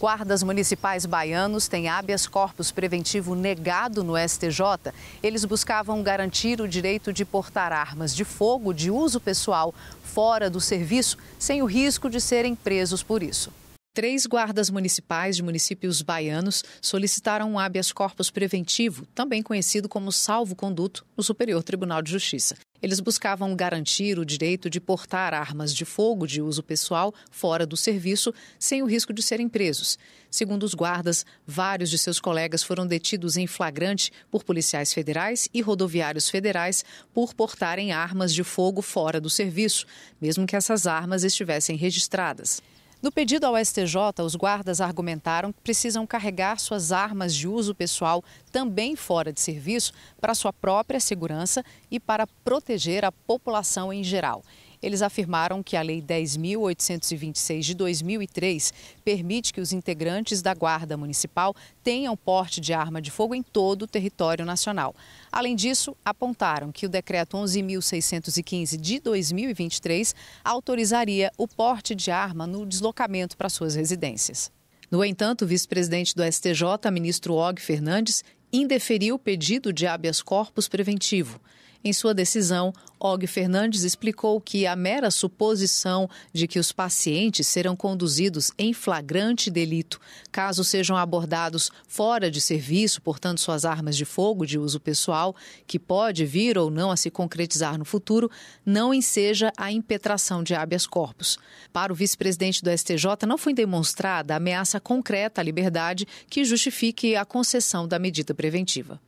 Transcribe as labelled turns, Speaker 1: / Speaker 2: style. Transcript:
Speaker 1: Guardas municipais baianos têm habeas corpus preventivo negado no STJ. Eles buscavam garantir o direito de portar armas de fogo de uso pessoal fora do serviço, sem o risco de serem presos por isso. Três guardas municipais de municípios baianos solicitaram um habeas corpus preventivo, também conhecido como salvo-conduto, no Superior Tribunal de Justiça. Eles buscavam garantir o direito de portar armas de fogo de uso pessoal fora do serviço, sem o risco de serem presos. Segundo os guardas, vários de seus colegas foram detidos em flagrante por policiais federais e rodoviários federais por portarem armas de fogo fora do serviço, mesmo que essas armas estivessem registradas. No pedido ao STJ, os guardas argumentaram que precisam carregar suas armas de uso pessoal também fora de serviço para sua própria segurança e para proteger a população em geral. Eles afirmaram que a Lei 10.826 de 2003 permite que os integrantes da Guarda Municipal tenham porte de arma de fogo em todo o território nacional. Além disso, apontaram que o Decreto 11.615 de 2023 autorizaria o porte de arma no deslocamento para suas residências. No entanto, o vice-presidente do STJ, ministro Og Fernandes, indeferiu o pedido de habeas corpus preventivo. Em sua decisão, Og Fernandes explicou que a mera suposição de que os pacientes serão conduzidos em flagrante delito, caso sejam abordados fora de serviço, portando suas armas de fogo de uso pessoal, que pode vir ou não a se concretizar no futuro, não enseja a impetração de habeas corpus. Para o vice-presidente do STJ, não foi demonstrada ameaça concreta à liberdade que justifique a concessão da medida preventiva.